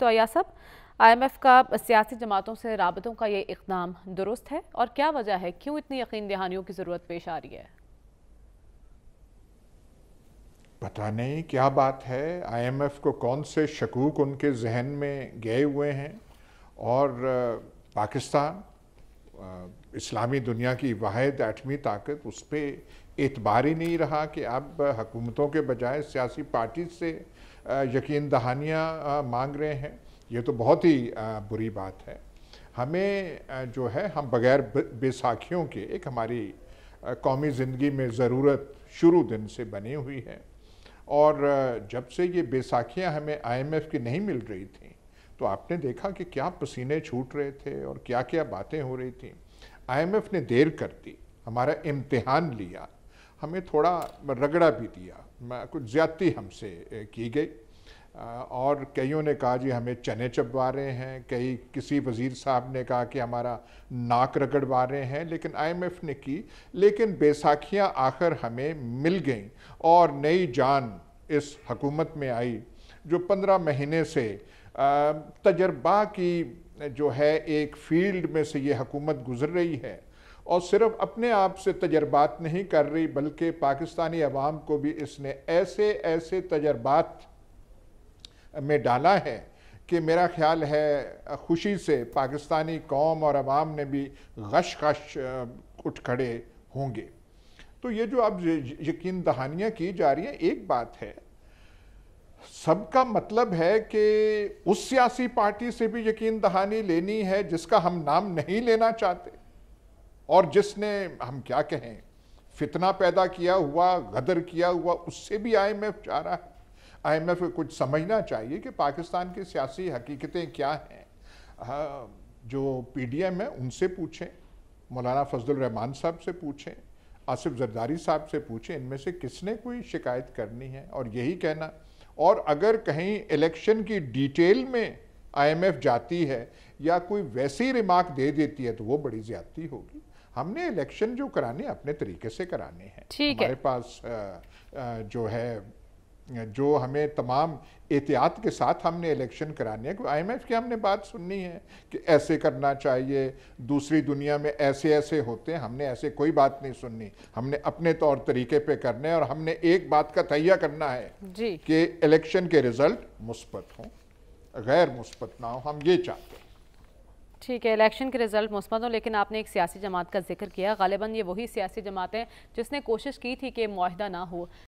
तो अया सब आईएमएफ का सियासी जमातों से रबतों का ये इकदाम दुरुस्त है और क्या वजह है क्यों इतनी यकीन दहानियों की ज़रूरत पेश आ रही है पता नहीं क्या बात है आईएमएफ को कौन से शकूक उनके जहन में गए हुए हैं और पाकिस्तान इस्लामी दुनिया की वाद एटमी ताकत उस पर एतबार ही नहीं रहा कि आप हकूमतों के बजाय सियासी पार्टी से यकीन दहानियाँ मांग रहे हैं ये तो बहुत ही बुरी बात है हमें जो है हम बगैर बेसाखियों के एक हमारी कौमी ज़िंदगी में ज़रूरत शुरू दिन से बनी हुई है और जब से ये बेसाखियाँ हमें आईएमएफ की नहीं मिल रही थी तो आपने देखा कि क्या पसीने छूट रहे थे और क्या क्या बातें हो रही थी आईएमएफ ने देर कर दी हमारा इम्तिहान लिया हमें थोड़ा रगड़ा भी दिया कुछ ज़्यादती हमसे की गई और कईयों ने कहा जी हमें चने चबवा रहे हैं कई किसी वजीर साहब ने कहा कि हमारा नाक रगड़वा रहे हैं लेकिन आईएमएफ ने की लेकिन बैसाखियाँ आखिर हमें मिल गईं और नई जान इस हकूमत में आई जो पंद्रह महीने से तजर्बा की जो है एक फील्ड में से ये हकूमत गुजर रही है और सिर्फ अपने आप से तजर्बात नहीं कर रही बल्कि पाकिस्तानी अवाम को भी इसने ऐसे ऐसे तजर्बात में डाला है कि मेरा ख्याल है खुशी से पाकिस्तानी कौम और अवाम ने भी गश गश उठ खड़े होंगे तो ये जो अब यकीन दहानियाँ की जा रही हैं एक बात है सबका मतलब है कि उस सियासी पार्टी से भी यकीन दहानी लेनी है जिसका हम नाम नहीं लेना चाहते और जिसने हम क्या कहें फितना पैदा किया हुआ गदर किया हुआ उससे भी आईएमएफ चाह रहा है आईएमएफ को कुछ समझना चाहिए कि पाकिस्तान की सियासी हकीकतें क्या हैं हाँ, जो पीडीएम है उनसे पूछें मौलाना फजल रहमान साहब से पूछें आसिफ जरदारी साहब से पूछें इनमें से किसने कोई शिकायत करनी है और यही कहना और अगर कहीं इलेक्शन की डिटेल में आईएमएफ जाती है या कोई वैसी रिमार्क दे देती है तो वो बड़ी ज़्यादती होगी हमने इलेक्शन जो कराने अपने तरीके से कराने हैं हमारे है। पास आ, आ, जो है जो हमें तमाम एहतियात के साथ हमने इलेक्शन कराने हैं आई एम एफ की हमने बात सुननी है कि ऐसे करना चाहिए दूसरी दुनिया में ऐसे ऐसे होते हैं हमने ऐसे कोई बात नहीं सुननी हमने अपने तौर तरीके पे करने हैं और हमने एक बात का तैया करना है कि इलेक्शन के रिजल्ट मुस्बत हों गैर मुस्बत ना हो हम ये चाहते हैं ठीक है इलेक्शन के रिजल्ट मुस्बत हों लेकिन आपने एक सियासी जमात का जिक्र किया गालिबा ये वही सियासी जमातें जिसने कोशिश की थी कि माहिदा ना हो